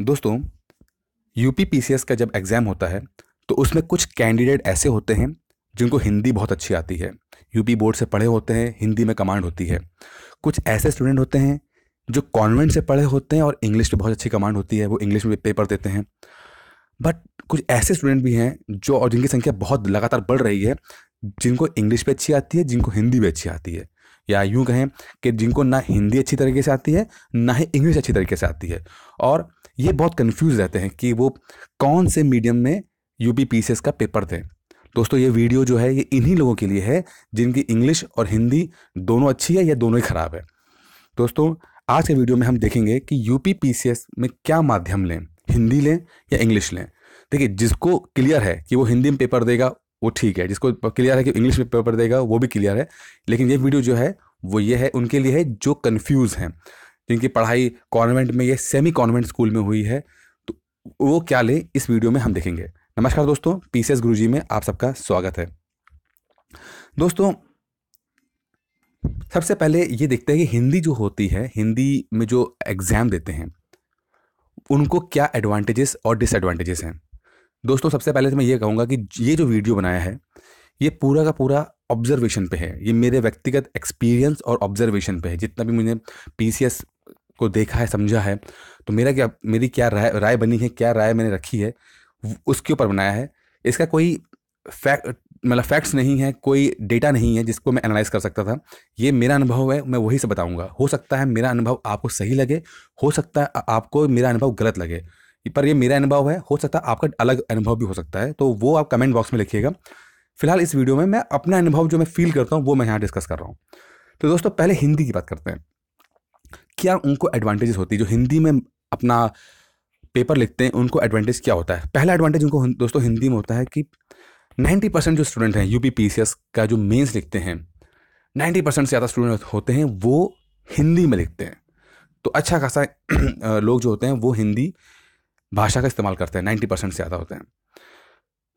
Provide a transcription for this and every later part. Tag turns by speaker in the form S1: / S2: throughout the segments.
S1: दोस्तों you P का जब एग्ज़ाम होता है तो उसमें कुछ कैंडिडेट ऐसे होते हैं जिनको हिंदी बहुत अच्छी आती है यूपी बोर्ड से पढ़े होते हैं हिंदी में कमांड होती है कुछ ऐसे स्टूडेंट होते हैं जो कॉन्वेंट से पढ़े होते हैं और इंग्लिश में बहुत अच्छी कमांड होती है वो इंग्लिश में पेपर देते हैं बट कुछ ऐसे स्टूडेंट भी हैं जो और जिनकी संख्या बहुत लगातार बढ़ रही है जिनको इंग्लिश पे अच्छी आती है जिनको हिंदी भी अच्छी आती है या यूँ कहें कि जिनको ना हिंदी अच्छी तरीके से आती है ना ही इंग्लिश अच्छी तरीके से आती है और ये बहुत कन्फ्यूज़ रहते हैं कि वो कौन से मीडियम में यू पी का पेपर दें दोस्तों ये वीडियो जो है ये इन्हीं लोगों के लिए है जिनकी इंग्लिश और हिंदी दोनों अच्छी है या दोनों ही ख़राब है दोस्तों आज के वीडियो में हम देखेंगे कि यू पी में क्या माध्यम लें हिंदी लें या इंग्लिश लें देखिए जिसको क्लियर है कि वो हिंदी में पेपर देगा वो ठीक है जिसको क्लियर है कि इंग्लिश में पेपर देगा वो भी क्लियर है लेकिन ये वीडियो जो है वो ये है उनके लिए है जो कन्फ्यूज़ हैं जिनकी पढ़ाई कॉन्वेंट में या सेमी कॉन्वेंट स्कूल में हुई है तो वो क्या ले इस वीडियो में हम देखेंगे नमस्कार दोस्तों पी सी गुरुजी में आप सबका स्वागत है दोस्तों सबसे पहले ये देखते हैं कि हिंदी जो होती है हिंदी में जो एग्ज़ाम देते हैं उनको क्या एडवांटेजेस और डिसएडवांटेजेस हैं दोस्तों सबसे पहले तो मैं ये कहूँगा कि ये जो वीडियो बनाया है ये पूरा का पूरा ऑब्जर्वेशन पे है ये मेरे व्यक्तिगत एक्सपीरियंस और ऑब्जर्वेशन पे है जितना भी मुझे पी को देखा है समझा है तो मेरा क्या मेरी क्या राय राय बनी है क्या राय मैंने रखी है उसके ऊपर बनाया है इसका कोई फैक्ट मतलब फैक्ट्स नहीं है कोई डेटा नहीं है जिसको मैं एनालाइज कर सकता था ये मेरा अनुभव है मैं वही से बताऊंगा हो सकता है मेरा अनुभव आपको सही लगे हो सकता है आपको मेरा अनुभव गलत लगे पर ये मेरा अनुभव है हो सकता है आपका अलग अनुभव भी हो सकता है तो वो आप कमेंट बॉक्स में लिखिएगा फिलहाल इस वीडियो में मैं अपना अनुभव जो मैं फील करता हूँ वो मैं यहाँ डिस्कस कर रहा हूँ तो दोस्तों पहले हिंदी की बात करते हैं क्या उनको एडवांटेजेस होती है जो हिंदी में अपना पेपर लिखते हैं उनको एडवांटेज क्या होता है पहला एडवांटेज उनको दोस्तों हिंदी में होता है कि नाइन्टी परसेंट जो स्टूडेंट हैं यू पी का जो मेन्स लिखते हैं नाइन्टी परसेंट से ज़्यादा स्टूडेंट होते हैं वो हिंदी में लिखते हैं तो अच्छा खासा लोग जो होते हैं वो हिंदी भाषा का इस्तेमाल करते हैं नाइन्टी परसेंट से ज़्यादा होते हैं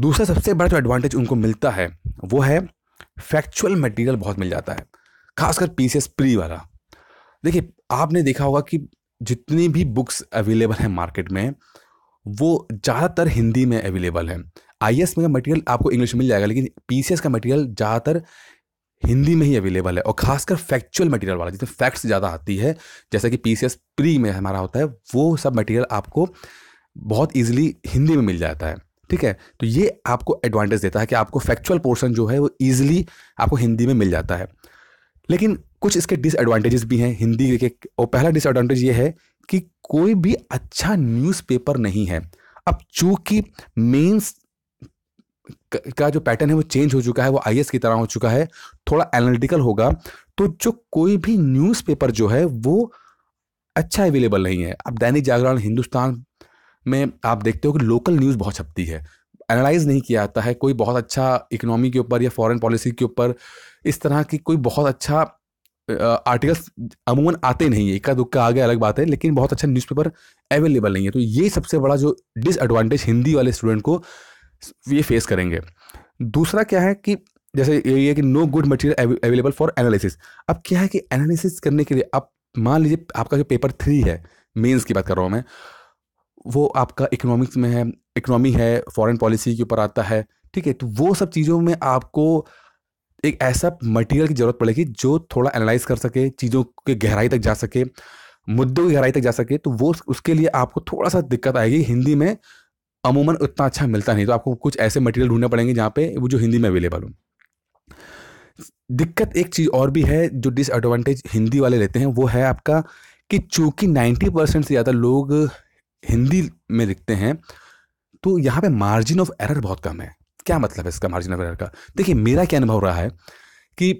S1: दूसरा सबसे बड़ा जो एडवांटेज उनको मिलता है वो है फैक्चुअल मटेरियल बहुत मिल जाता है खासकर पी सी एस प्री वाला देखिए आपने देखा होगा कि जितनी भी बुक्स अवेलेबल हैं मार्केट में वो ज़्यादातर हिंदी में अवेलेबल है आई एस का मटेरियल आपको इंग्लिश में मिल जाएगा लेकिन पी सी एस का मटेरियल ज़्यादातर हिंदी में ही अवेलेबल है और खासकर फैक्चुअल मटेरियल वाला जिसमें फैक्ट्स ज़्यादा आती है जैसा कि पी सी एस प्री में हमारा होता है वो सब मटेरियल आपको बहुत ईजिली हिंदी में मिल जाता है ठीक है तो ये आपको एडवांटेज देता है कि आपको फैक्चुअल पोर्शन जो है वो ईजिली आपको हिंदी में मिल जाता है लेकिन कुछ इसके डिसएडवांटेजेस भी हैं हिंदी के और पहला डिसएडवांटेज ये है कि कोई भी अच्छा न्यूज़पेपर नहीं है अब चूंकि मेंस का जो पैटर्न है वो चेंज हो चुका है वो आई की तरह हो चुका है थोड़ा एनालिटिकल होगा तो जो कोई भी न्यूज़पेपर जो है वो अच्छा अवेलेबल नहीं है अब दैनिक जागरण हिंदुस्तान में आप देखते हो कि लोकल न्यूज़ बहुत छपती है एनालाइज नहीं किया जाता है कोई बहुत अच्छा इकोनॉमी के ऊपर या फॉरेन पॉलिसी के ऊपर इस तरह की कोई बहुत अच्छा आर्टिकल्स अमूमन आते नहीं है इक्का दुक्का आगे अलग बात है लेकिन बहुत अच्छा न्यूज़पेपर अवेलेबल नहीं है तो ये सबसे बड़ा जो डिसएडवांटेज हिंदी वाले स्टूडेंट को ये फेस करेंगे दूसरा क्या है कि जैसे ये कि no good material available for analysis अब क्या है कि एनालिसिस करने के लिए आप मान लीजिए आपका जो पेपर थ्री है मेंस की बात कर रहा हूँ मैं वो आपका इकोनॉमिक्स में है इकोनॉमी है फॉरेन पॉलिसी के ऊपर आता है ठीक है तो वो सब चीज़ों में आपको एक ऐसा मटेरियल की ज़रूरत पड़ेगी जो थोड़ा एनालाइज कर सके चीज़ों के गहराई तक जा सके मुद्दों की गहराई तक जा सके तो वो उसके लिए आपको थोड़ा सा दिक्कत आएगी हिंदी में अमूमन उतना अच्छा मिलता नहीं तो आपको कुछ ऐसे मटेरियल ढूंढने पड़ेंगे जहाँ पे वो जो हिंदी में अवेलेबल हो दिक्कत एक चीज़ और भी है जो डिसएडवांटेज हिंदी वाले लेते हैं वो है आपका कि चूंकि 90 परसेंट से ज़्यादा लोग हिंदी में लिखते हैं तो यहाँ पे मार्जिन ऑफ एरर बहुत कम है क्या मतलब है इसका मार्जिन ऑफ एरर का देखिए मेरा क्या अनुभव रहा है कि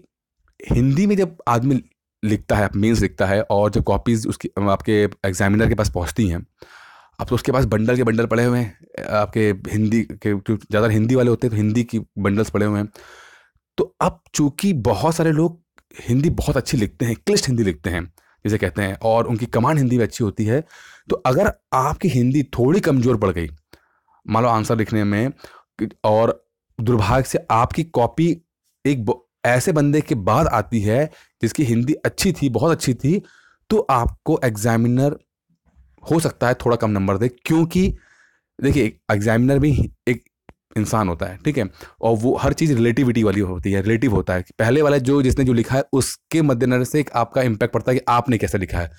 S1: हिंदी में जब आदमी लिखता है मेंस लिखता है और जब कॉपीज उसकी आपके एग्जामिनर के पास पहुँचती हैं अब तो उसके पास बंडल के बंडल पड़े हुए हैं आपके हिंदी के ज़्यादा हिंदी वाले होते हैं तो हिंदी की बंडल्स पड़े हुए हैं तो अब चूंकि बहुत सारे लोग हिंदी बहुत अच्छी लिखते हैं क्लिष्ट हिंदी लिखते हैं जिसे कहते हैं और उनकी कमांड हिंदी में अच्छी होती है तो अगर आपकी हिंदी थोड़ी कमज़ोर पड़ गई मान लो आंसर लिखने में और दुर्भाग्य से आपकी कॉपी एक ऐसे बंदे के बाद आती है जिसकी हिंदी अच्छी थी बहुत अच्छी थी तो आपको एग्जामिनर हो सकता है थोड़ा कम नंबर दे क्योंकि देखिए एग्जामिनर भी एक इंसान होता है ठीक है और वो हर चीज़ रिलेटिविटी वाली होती है रिलेटिव होता है पहले वाला जो जिसने जो लिखा है उसके मद्देनजर से एक आपका इम्पैक्ट पड़ता है कि आपने कैसे लिखा है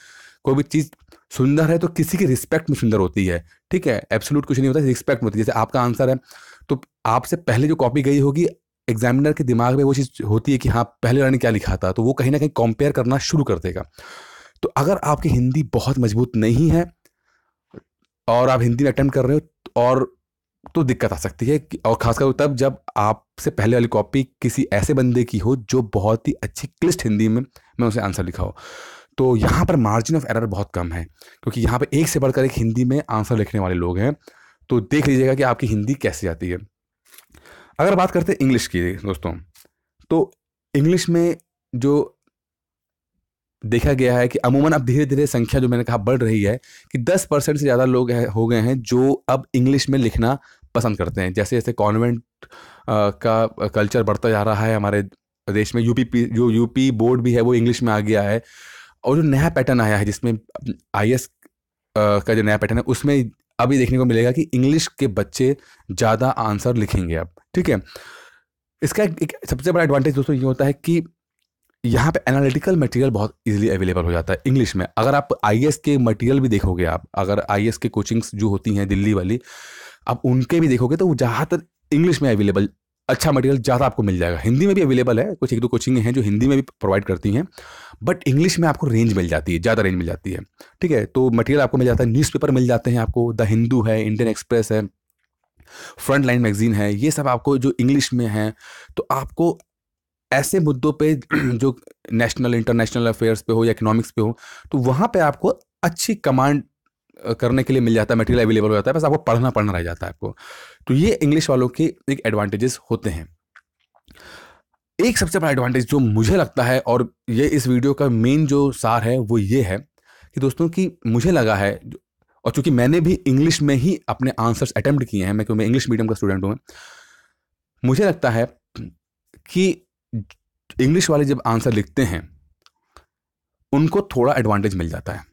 S1: कोई भी चीज़ सुंदर है तो किसी के रिस्पेक्ट में सुंदर होती है ठीक है एब्सोल्यूट कुछ नहीं होता रिस्पेक्ट में होती है जैसे आपका आंसर है तो आपसे पहले जो कॉपी गई होगी एग्जामिनर के दिमाग में वो चीज़ होती है कि हाँ पहले ने क्या लिखा था तो वो कहीं ना कहीं कंपेयर करना शुरू कर देगा तो अगर आपकी हिंदी बहुत मजबूत नहीं है और आप हिंदी में अटैम्प्ट कर रहे हो और तो दिक्कत आ सकती है और खासकर तब जब आपसे पहले वाली कॉपी किसी ऐसे बंदे की हो जो बहुत ही अच्छी क्लिस्ट हिंदी में मैं उसे आंसर लिखा हो तो यहाँ पर मार्जिन ऑफ एरर बहुत कम है क्योंकि यहाँ पर एक से बढ़कर एक हिंदी में आंसर लिखने वाले लोग हैं तो देख लीजिएगा कि आपकी हिंदी कैसे आती है अगर बात करते हैं इंग्लिश की दोस्तों तो इंग्लिश में जो देखा गया है कि अमूमन अब धीरे धीरे संख्या जो मैंने कहा बढ़ रही है कि 10 परसेंट से ज़्यादा लोग हो गए हैं जो अब इंग्लिश में लिखना पसंद करते हैं जैसे जैसे कॉन्वेंट का कल्चर बढ़ता जा रहा है हमारे देश में यूपी जो यूपी बोर्ड भी है वो इंग्लिश में आ गया है और जो नया पैटर्न आया है जिसमें आई का जो नया पैटर्न है उसमें अभी देखने को मिलेगा कि इंग्लिश के बच्चे ज़्यादा आंसर लिखेंगे अब ठीक है इसका एक, सबसे बड़ा एडवांटेज दोस्तों ये होता है कि यहाँ पे एनालिटिकल मटेरियल बहुत इजीली अवेलेबल हो जाता है इंग्लिश में अगर आप आई के मटेरियल भी देखोगे आप अगर आई के कोचिंग्स जो होती हैं दिल्ली वाली आप उनके भी देखोगे तो वो ज़्यादातर इंग्लिश में अवेलेबल अच्छा मटेरियल ज़्यादा आपको मिल जाएगा हिंदी में भी अवेलेबल है कुछ एक दो कोचिंग हैं जो हिंदी में भी प्रोवाइड करती हैं बट इंग्लिश में आपको रेंज मिल जाती है ज़्यादा रेंज मिल जाती है ठीक है तो मटेरियल आपको मिल जाता है न्यूज़पेपर मिल जाते हैं आपको द हिंदू है इंडियन एक्सप्रेस है फ्रंट लाइन मैगजीन है ये सब आपको जो इंग्लिश में है तो आपको ऐसे मुद्दों पे जो नेशनल इंटरनेशनल अफेयर्स पे हो या इकोनॉमिक्स पे हो तो वहाँ पे आपको अच्छी कमांड करने के लिए मिल जाता है मटेरियल अवेलेबल हो जाता है बस आपको पढ़ना पढ़ना रह जाता है आपको तो ये इंग्लिश वालों के एक एडवांटेजेस होते हैं एक सबसे बड़ा एडवांटेज जो मुझे लगता है और ये इस वीडियो का मेन जो सार है वो ये है कि दोस्तों कि मुझे लगा है और चूंकि मैंने भी इंग्लिश में ही अपने आंसर्स अटैम्प्ट किए हैं मैं क्योंकि मैं इंग्लिश मीडियम का स्टूडेंट हूँ मुझे लगता है कि इंग्लिश वाले जब आंसर लिखते हैं उनको थोड़ा एडवांटेज मिल जाता है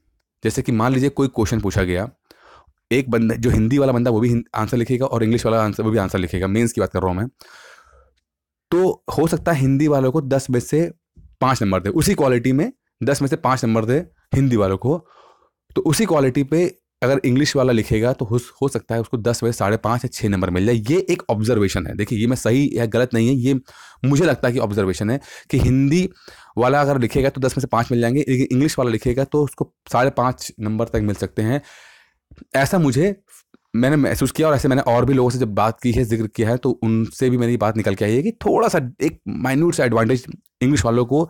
S1: जैसे कि मान लीजिए कोई क्वेश्चन पूछा गया एक बंदा जो हिंदी वाला बंदा वो भी आंसर लिखेगा और इंग्लिश वाला आंसर वो भी आंसर लिखेगा मेन्स की बात कर रहा हूँ मैं तो हो सकता है हिंदी वालों को दस में से पाँच नंबर दे उसी क्वालिटी में दस में से पाँच नंबर दे हिंदी वालों को तो उसी क्वालिटी पे अगर इंग्लिश वाला लिखेगा तो हो, हो सकता है उसको दस बजे साढ़े पाँच या छः नंबर मिल जाए ये एक ऑब्जर्वेशन है देखिए ये मैं सही या गलत नहीं है ये मुझे लगता है कि ऑब्जर्वेशन है कि हिंदी वाला अगर लिखेगा तो दस में से पाँच मिल जाएंगे लेकिन इंग्लिश वाला लिखेगा तो उसको साढ़े पाँच नंबर तक मिल सकते हैं ऐसा मुझे मैंने महसूस किया और ऐसे मैंने और भी लोगों से जब बात की है जिक्र किया है तो उनसे भी मेरी बात निकल के आई है कि थोड़ा सा एक माइन्यूट सा एडवांटेज इंग्लिश वालों को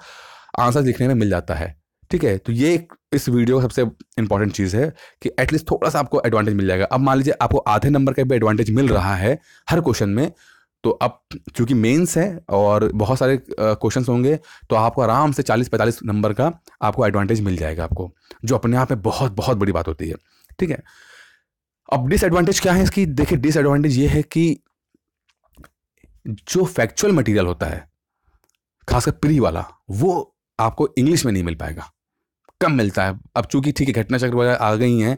S1: आंसर लिखने में मिल जाता है ठीक है तो ये एक इस वीडियो का सबसे इंपॉर्टेंट चीज़ है कि एटलीस्ट थोड़ा सा आपको एडवांटेज मिल जाएगा अब मान लीजिए आपको आधे नंबर का भी एडवांटेज मिल रहा है हर क्वेश्चन में तो अब चूंकि मेंस है और बहुत सारे क्वेश्चंस होंगे तो आपको आराम से 40-45 नंबर का आपको एडवांटेज मिल जाएगा आपको जो अपने आप में बहुत बहुत बड़ी बात होती है ठीक है अब डिसएडवांटेज क्या है इसकी देखिए डिसएडवांटेज ये है कि जो फैक्चुअल मटेरियल होता है खासकर प्री वाला वो आपको इंग्लिश में नहीं मिल पाएगा कम मिलता है अब चूंकि ठीक है घटना चक्र वगैरह आ गई हैं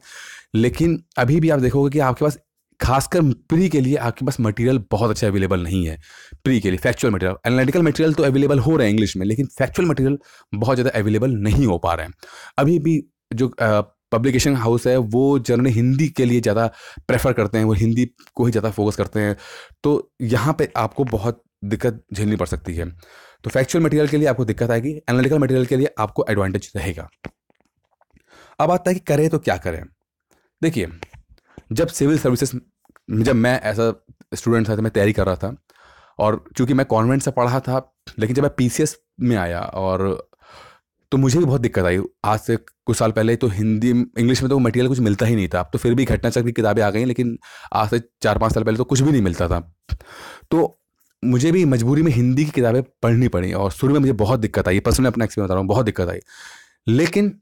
S1: लेकिन अभी भी आप देखोगे कि आपके पास खासकर प्री के लिए आपके पास मटेरियल बहुत अच्छा अवेलेबल नहीं है प्री के लिए फैक्चुअल मटेरियल एनालिटिकल मटेरियल तो अवेलेबल हो रहे हैं इंग्लिश में लेकिन फैक्चुअल मटेरियल बहुत ज़्यादा अवेलेबल नहीं हो पा रहे हैं अभी भी जो पब्लिकेशन हाउस है वो जनरली हिंदी के लिए ज़्यादा प्रेफर करते हैं वो हिंदी को ही ज़्यादा फोकस करते हैं तो यहाँ पर आपको बहुत दिक्कत झेलनी पड़ सकती है तो फैक्चुअल मटेरियल के लिए आपको दिक्कत आएगी एनालिटिकल मटेरियल के लिए आपको एडवांटेज रहेगा अब आता है कि करें तो क्या करें देखिए जब सिविल सर्विसेज जब मैं ऐसा स्टूडेंट था तो मैं तैयारी कर रहा था और चूंकि मैं कॉन्वेंट से पढ़ा था लेकिन जब मैं पी में आया और तो मुझे भी बहुत दिक्कत आई आज से कुछ साल पहले तो हिंदी इंग्लिश में तो मटेरियल कुछ मिलता ही नहीं था अब तो फिर भी घटनाचक्र की किताबें आ गई लेकिन आज से चार पाँच साल पहले तो कुछ भी नहीं मिलता था तो मुझे भी मजबूरी में हिंदी की किताबें पढ़नी पड़ी और शुरू में मुझे बहुत दिक्कत आई पर्सनल अपना एक्सपीरियंस बता रहा हूँ बहुत दिक्कत आई लेकिन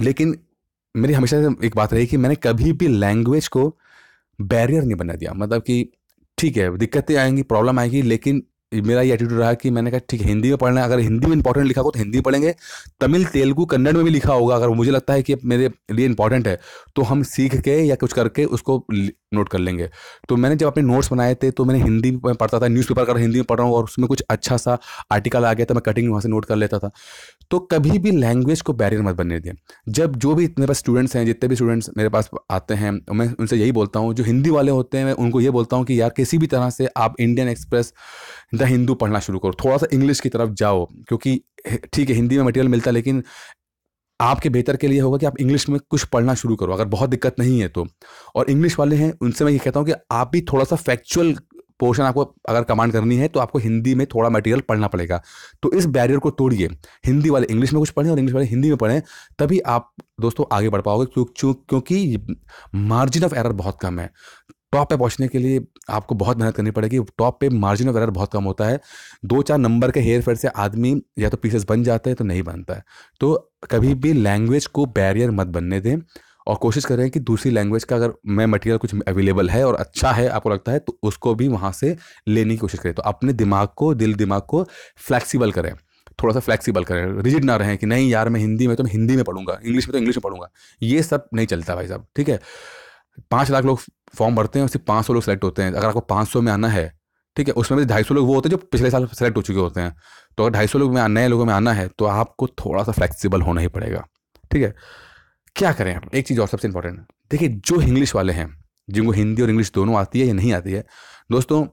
S1: लेकिन मेरी हमेशा एक बात रही कि मैंने कभी भी लैंग्वेज को बैरियर नहीं बना दिया मतलब कि ठीक है दिक्कतें आएंगी प्रॉब्लम आएगी लेकिन मेरा ये एटीट्यूड रहा कि मैंने कहा ठीक हिंदी में पढ़ना है अगर हिंदी में इंपॉर्टेंट लिखा हो तो हिंदी पढ़ेंगे तमिल तेलुगु कन्नड़ में भी लिखा होगा अगर मुझे लगता है कि मेरे लिए इंपॉर्टेंट है तो हम सीख के या कुछ करके उसको नोट कर लेंगे तो मैंने जब अपने नोट्स बनाए थे तो मैंने हिंदी में पढ़ता था न्यूज़पेपर का हिंदी में पढ़ रहा हूँ और उसमें कुछ अच्छा सा आर्टिकल आ गया था मैं कटिंग वहाँ से नोट कर लेता था तो कभी भी लैंग्वेज को बैरियर मत बनने दें जब जो भी मेरे पास स्टूडेंट्स हैं जितने भी स्टूडेंट्स मेरे पास आते हैं मैं उनसे यही बोलता हूँ जो हिंदी वाले होते हैं मैं उनको ये बोलता हूँ कि यार किसी भी तरह से आप इंडियन एक्सप्रेस द हिंदू पढ़ना शुरू करो थोड़ा सा इंग्लिश की तरफ जाओ क्योंकि ठीक है हिंदी में मटेरियल मिलता है लेकिन आपके बेहतर के लिए होगा कि आप इंग्लिश में कुछ पढ़ना शुरू करो अगर बहुत दिक्कत नहीं है तो और इंग्लिश वाले हैं उनसे मैं ये कहता हूँ कि आप भी थोड़ा सा फैक्चुअल पोर्शन आपको अगर कमांड करनी है तो आपको हिंदी में थोड़ा मटेरियल पढ़ना पड़ेगा तो इस बैरियर को तोड़िए हिंदी वाले इंग्लिश में कुछ पढ़ें और इंग्लिश वाले हिंदी में पढ़ें तभी आप दोस्तों आगे बढ़ पाओगे क्यों क्योंकि मार्जिन ऑफ एरर बहुत कम है टॉप पे पहुंचने के लिए आपको बहुत मेहनत करनी पड़ेगी टॉप पे मार्जिन ऑफ एरर बहुत कम होता है दो चार नंबर के हेयर फेयर से आदमी या तो पीसेस बन जाते हैं तो नहीं बनता है तो कभी भी लैंग्वेज को बैरियर मत बनने दें और कोशिश करें कि दूसरी लैंग्वेज का अगर मैं मटेरियल कुछ अवेलेबल है और अच्छा है आपको लगता है तो उसको भी वहाँ से लेने की कोशिश करें तो अपने दिमाग को दिल दिमाग को फ्लैक्सीबल करें थोड़ा सा फ्लैक्सीबल करें रिजिड ना रहें कि नहीं यार मैं हिंदी में तो मैं हिंदी में पढ़ूंगा इंग्लिश में तो इंग्लिश में पढ़ूंगा ये सब नहीं चलता भाई साहब ठीक है पाँच लाख लोग फॉर्म भरते हैं उससे पाँच सौ लोग सेलेक्ट होते हैं अगर आपको पाँच सौ में आना है ठीक है उसमें भी ढाई सौ लोग वो होते हैं जो पिछले साल सेलेक्ट हो चुके होते हैं तो अगर ढाई सौ लोग में नए लोगों में आना है तो आपको थोड़ा सा फ्लेक्सिबल होना ही पड़ेगा ठीक है क्या करें आप एक चीज़ और सबसे इंपॉर्टेंट है देखिए जो इंग्लिश वाले हैं जिनको हिंदी और इंग्लिश दोनों आती है या नहीं आती है दोस्तों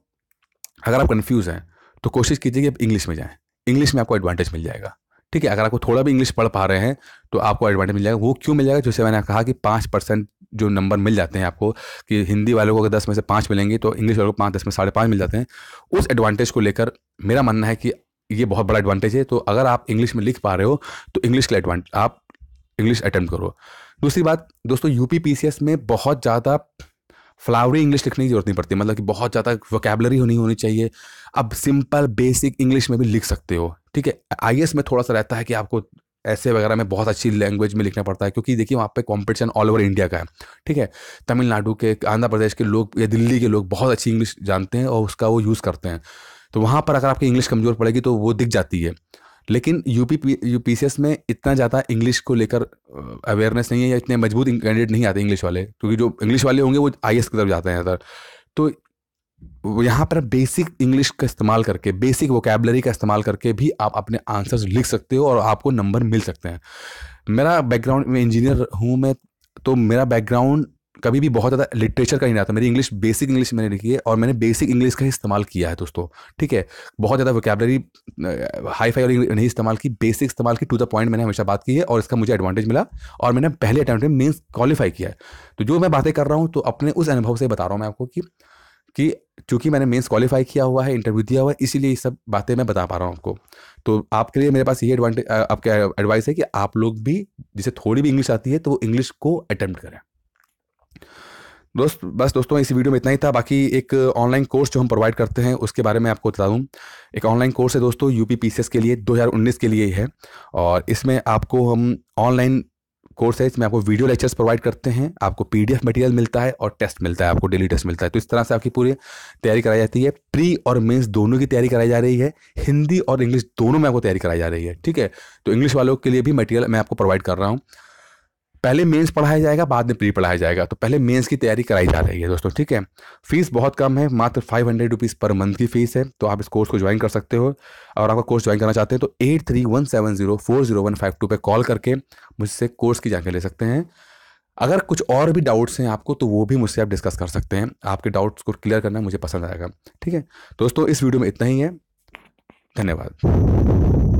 S1: अगर आप कन्फ्यूज़ हैं तो कोशिश कीजिए कि आप इंग्लिश में जाएँ इंग्लिश में आपको एडवांटेज मिल जाएगा ठीक है अगर आपको थोड़ा भी इंग्लिश पढ़ पा रहे हैं तो आपको एडवांटेज मिल जाएगा वो क्यों मिल जाएगा जैसे मैंने कहा कि पाँच परसेंट जो नंबर मिल जाते हैं आपको कि हिंदी वालों को अगर दस में से पाँच मिलेंगे तो इंग्लिश वालों को पाँच दस में साढ़े पाँच मिल जाते हैं उस एडवांटेज को लेकर मेरा मानना है कि ये बहुत बड़ा एडवांटेज है तो अगर आप इंग्लिश में लिख पा रहे हो तो इंग्लिश का एडवांट आप इंग्लिश अटैम्प्ट करो दूसरी बात दोस्तों यू पी में बहुत ज़्यादा फ्लावरी इंग्लिश लिखने की जरूरत नहीं पड़ती मतलब कि बहुत ज़्यादा वोकेबलरी होनी होनी चाहिए अब सिंपल बेसिक इंग्लिश में भी लिख सकते हो ठीक है आई में थोड़ा सा रहता है कि आपको ऐसे वगैरह में बहुत अच्छी लैंग्वेज में लिखना पड़ता है क्योंकि देखिए वहाँ पे कंपटीशन ऑल ओवर इंडिया का है ठीक है तमिलनाडु के आंध्र प्रदेश के लोग या दिल्ली के लोग बहुत अच्छी इंग्लिश जानते हैं और उसका वो यूज़ करते हैं तो वहाँ पर अगर आपकी इंग्लिश कमज़ोर पड़ेगी तो वो दिख जाती है लेकिन UP U P C S में इतना ज़्यादा इंग्लिश को लेकर अवेयरनेस नहीं है या इतने मजबूत कैंडिडेट नहीं आते इंग्लिश वाले क्योंकि जो इंग्लिश वाले होंगे वो आई की तरफ जाते हैं ज़्यादा तो यहाँ पर बेसिक इंग्लिश का इस्तेमाल करके बेसिक वोकेबलरी का इस्तेमाल करके भी आप अपने आंसर्स लिख सकते हो और आपको नंबर मिल सकते हैं मेरा बैकग्राउंड मैं इंजीनियर हूँ मैं तो मेरा बैकग्राउंड कभी भी बहुत ज़्यादा लिटरेचर का ही नहीं था मेरी इंग्लिश बेसिक इंग्लिश मैंने लिखी है और मैंने बेसिक इंग्लिश का ही इस्तेमाल किया है दोस्तों ठीक है बहुत ज़्यादा वोकेबलरी हाई फाई वाली नहीं इस्तेमाल की बेसिक इस्तेमाल की टू द पॉइंट मैंने हमेशा बात की है और इसका मुझे एडवांटेज मिला और मैंने पहले अटैम्प्ट में मीन्स क्वालिफाई किया है तो जो मैं बातें कर रहा हूँ तो अपने उस अनुभव से बता रहा हूँ मैं आपको कि कि चूंकि मैंने मेंस क्वालिफाई किया हुआ है इंटरव्यू दिया हुआ है इसीलिए ये सब बातें मैं बता पा रहा हूँ आपको तो आपके लिए मेरे पास ये एडवांटेज आपके एडवाइस है कि आप लोग भी जिसे थोड़ी भी इंग्लिश आती है तो वो इंग्लिश को अटैम्प्ट करें दोस्त बस दोस्तों इस वीडियो में इतना ही था बाकी एक ऑनलाइन कोर्स जो हम प्रोवाइड करते हैं उसके बारे में आपको बता दूँ एक ऑनलाइन कोर्स है दोस्तों यू पी के लिए 2019 के लिए ही है और इसमें आपको हम ऑनलाइन कोर्स है इसमें आपको वीडियो लेक्चर्स प्रोवाइड करते हैं आपको पीडीएफ मटेरियल मिलता है और टेस्ट मिलता है आपको डेली टेस्ट मिलता है तो इस तरह से आपकी पूरी तैयारी कराई जाती है प्री और मेंस दोनों की तैयारी कराई जा रही है हिंदी और इंग्लिश दोनों में आपको तैयारी कराई जा रही है ठीक है तो इंग्लिश वालों के लिए भी मटेरियल मैं आपको प्रोवाइड कर रहा हूँ पहले मेंस पढ़ाया जाएगा बाद में प्री पढ़ाया जाएगा तो पहले मेंस की तैयारी कराई जा रही है दोस्तों ठीक है फीस बहुत कम है मात्र five hundred rupees per month की फीस है तो आप इस कोर्स को ज्वाइन कर सकते हो और आपका कोर्स ज्वाइन करना चाहते हैं तो eight three one seven zero four zero one five two पर कॉल करके मुझसे कोर्स की जानकारी ले सकते हैं अगर कुछ और भी डाउट्स हैं आपको तो वो भी मुझसे आप डिस्कस कर सकते हैं आपके डाउट्स को क्लियर करना मुझे पसंद आएगा ठीक है दोस्तों इस वीडियो में इतना ही है धन्यवाद